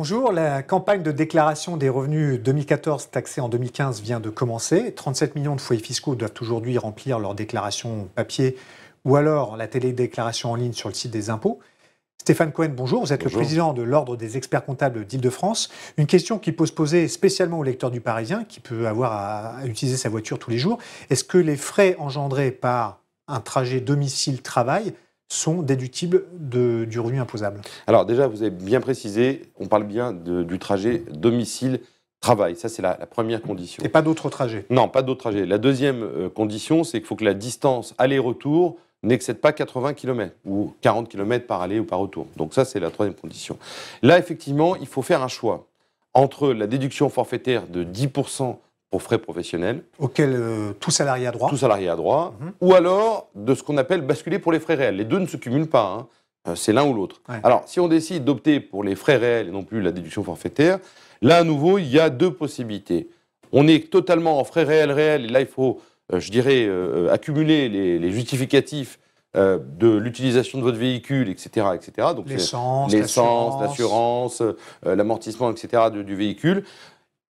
bonjour. La campagne de déclaration des revenus 2014 taxés en 2015 vient de commencer. 37 millions de foyers fiscaux doivent aujourd'hui remplir leur déclaration papier ou alors la télédéclaration en ligne sur le site des impôts. Stéphane Cohen, bonjour. Vous êtes le président de l'Ordre des experts comptables d'Île-de-France. Une question qui peut se poser spécialement au lecteur du Parisien, qui peut avoir à utiliser sa voiture tous les jours. Est-ce que les frais engendrés par un trajet domicile-travail sont déductibles de, du revenu imposable. Alors déjà, vous avez bien précisé, on parle bien du trajet domicile travail. Ça, c'est la, la, première condition. Et pas d'autres trajets Non, pas d'autres trajets. La deuxième euh, condition, c'est qu'il faut que la distance aller-retour n'excède pas 80 km ou 40 km par aller ou par retour. Donc ça, c'est la troisième condition. Là, effectivement, il faut faire un choix entre la déduction forfaitaire de 10% aux frais professionnels. Auquel euh, tout salarié a droit. Tout salarié a droit. Mhm. Ou alors de ce qu'on appelle basculer pour les frais réels. Les deux ne se cumulent pas. Hein. Euh, c'est l'un ou l'autre. Alors, si on décide d'opter pour les frais réels et non plus la déduction forfaitaire, là, à nouveau, il y a deux possibilités. On est totalement en frais réels réels, et là, il faut, euh, je dirais, accumuler les, justificatifs de l'utilisation de votre véhicule, etc. etc. Donc, l'essence, l'assurance, l'amortissement, etc. du véhicule.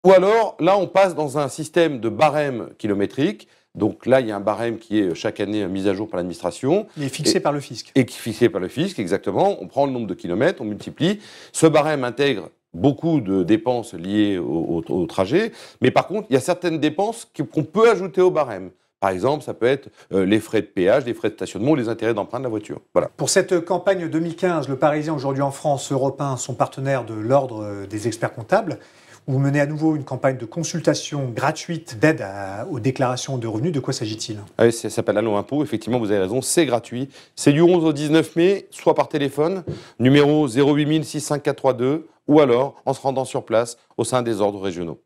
Ou alors, là, on passe dans un système de barème kilométrique. Donc là, il y a un barème qui est euh, chaque année euh, mis à jour par l'administration. Il est fixé par le fisc. Et fixé par le fisc, exactement. On prend le nombre de kilomètres, on multiplie. Ce barème intègre beaucoup de dépenses liées au, trajet. Mais par contre, il y a certaines dépenses qu'on peut ajouter au barème. Par exemple, ça peut être euh, les frais de péage, les frais de stationnement ou les intérêts d'emprunt de la voiture. Voilà. Pour cette campagne 2015, le Parisien aujourd'hui en France, Europe son partenaire de l'Ordre des experts comptables. Vous menez à nouveau une campagne de consultation gratuite d'aide aux déclarations de revenus. De quoi s'agit-il ah oui, Ça s'appelle Allo Impôt. Effectivement, vous avez raison, c'est gratuit. C'est du 11 au 19 mai, soit par téléphone, numéro 0865432, ou alors en se rendant sur place au sein des ordres régionaux.